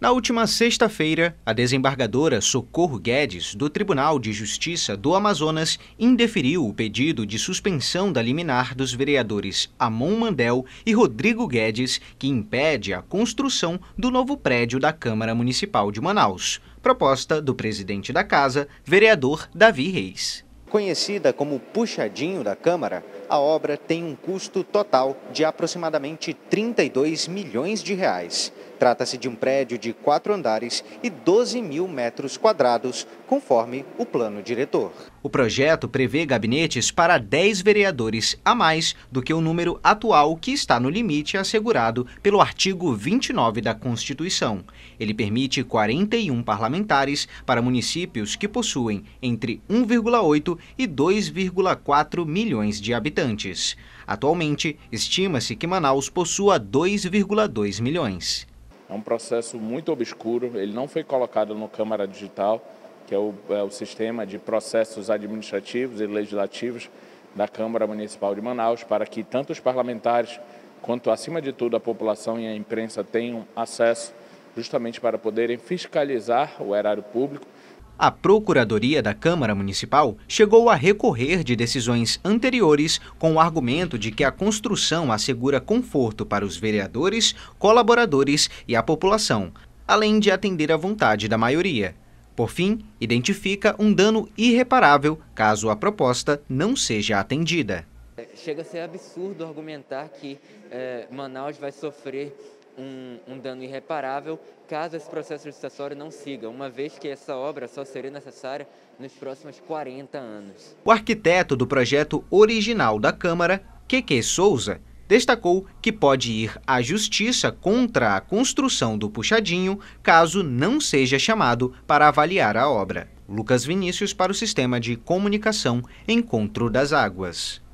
Na última sexta-feira, a desembargadora Socorro Guedes, do Tribunal de Justiça do Amazonas, indeferiu o pedido de suspensão da liminar dos vereadores Amon Mandel e Rodrigo Guedes, que impede a construção do novo prédio da Câmara Municipal de Manaus, proposta do presidente da casa, vereador Davi Reis. Conhecida como Puxadinho da Câmara, a obra tem um custo total de aproximadamente 32 milhões de reais. Trata-se de um prédio de quatro andares e 12 mil metros quadrados, conforme o plano diretor. O projeto prevê gabinetes para 10 vereadores a mais do que o número atual que está no limite assegurado pelo artigo 29 da Constituição. Ele permite 41 parlamentares para municípios que possuem entre 1,8 e 2,4 milhões de habitantes. Atualmente, estima-se que Manaus possua 2,2 milhões. É um processo muito obscuro, ele não foi colocado no Câmara Digital, que é o, é o sistema de processos administrativos e legislativos da Câmara Municipal de Manaus, para que tanto os parlamentares quanto, acima de tudo, a população e a imprensa tenham acesso justamente para poderem fiscalizar o erário público a Procuradoria da Câmara Municipal chegou a recorrer de decisões anteriores com o argumento de que a construção assegura conforto para os vereadores, colaboradores e a população, além de atender à vontade da maioria. Por fim, identifica um dano irreparável caso a proposta não seja atendida. É, chega a ser absurdo argumentar que é, Manaus vai sofrer um, um, dano irreparável caso esse processo licitatório não siga, uma vez que essa obra só seria necessária nos próximos 40 anos. O arquiteto do projeto original da Câmara, Keke Souza, destacou que pode ir à justiça contra a construção do puxadinho caso não seja chamado para avaliar a obra. Lucas Vinícius para o Sistema de Comunicação Encontro das Águas.